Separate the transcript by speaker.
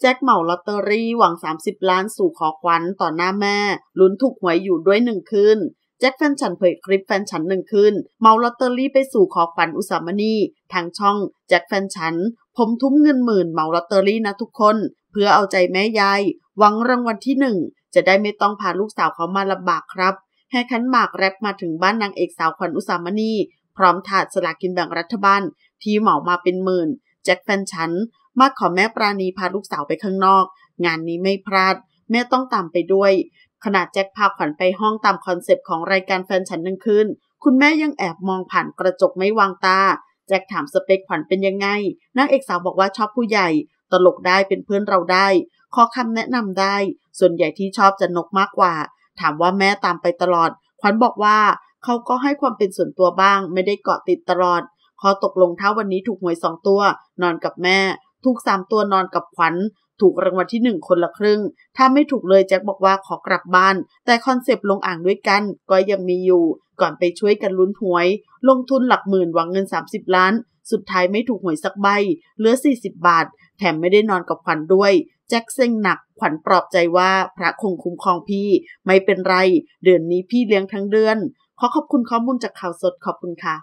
Speaker 1: แจ็คเหมาลอตเตอรี่หวัง30ล้านสู่ขอขวัญต่อหน้าแม่ลุ้นถูกหวยอยู่ด้วยหนึ่งคืนแจ็คแฟนฉันเผยคลิปแฟนฉันหนึ่งคืนเมาลอตเตอรี่ไปสู่ขอขวัญอุสามณีทางช่องแจ็คแฟนฉัน ผมทุ่มเงินหมื่นเมาลอตเตอรี่นะทุกคน เพื่อเอาใจแม่ยายหวังรางวัลที่หนึ่งจะได้ไม่ต้องพาลูกสาวเขามาลำบากครับแฮคันหมากแรปมาถึงบ้านนางเอกสาวขวัญอุสามณีพร้อมถาดสลากินแบ่งรัฐบาลที่เหมามาเป็นหมื่นแจ็คแฟนฉันมาขอแม่ปราณีพาลูกสาวไปข้างนอก งานนี้ไม่พลาด แม่ต้องตามไปด้วย ขนาดแจ็คพาขวัญไปห้องตามคอนเซปต์ของรายการแฟนฉันนั่งคืนคุณแม่ยังแอบมองผ่านกระจกไม่วางตา แจ็คถามสเปคขวัญเป็นยังไงนางเอกสาวบอกว่าชอบผู้ใหญ่ ตลกได้เป็นเพื่อนเราได้ขอคำแนะนำได้ ส่วนใหญ่ที่ชอบจะนกมากกว่า ถามว่าแม่ตามไปตลอด ขวัญบอกว่าเขาก็ให้ความเป็นส่วนตัวบ้าง ไม่ได้เกาะติดตลอด ขอตกลงเท้าวันนี้ถูกหวยสองตัว นอนกับแม่ถูกสามตัวนอนกับขวัญ ถูกรางวัลที่หนึ่งคนละครึ่ง ถ้าไม่ถูกเลยแจ็คบอกว่าขอกลับบ้าน แต่คอนเซปต์ลงอ่างด้วยกันก็ยังมีอยู่ ก่อนไปช่วยกันลุ้นหวย ลงทุนหลักหมื่นหวังเงิน 30 ล้าน สุดท้ายไม่ถูกหวยสักใบ เหลือ 40 บาท แถมไม่ได้นอนกับขวัญด้วย แจ็คเซ็งหนัก ขวัญปลอบใจว่าพระคงคุ้มครองพี่ ไม่เป็นไร เดือนนี้พี่เลี้ยงทั้งเดือนขอขอบคุณข้อมูลจากข่าวสดขอบคุณค่ะ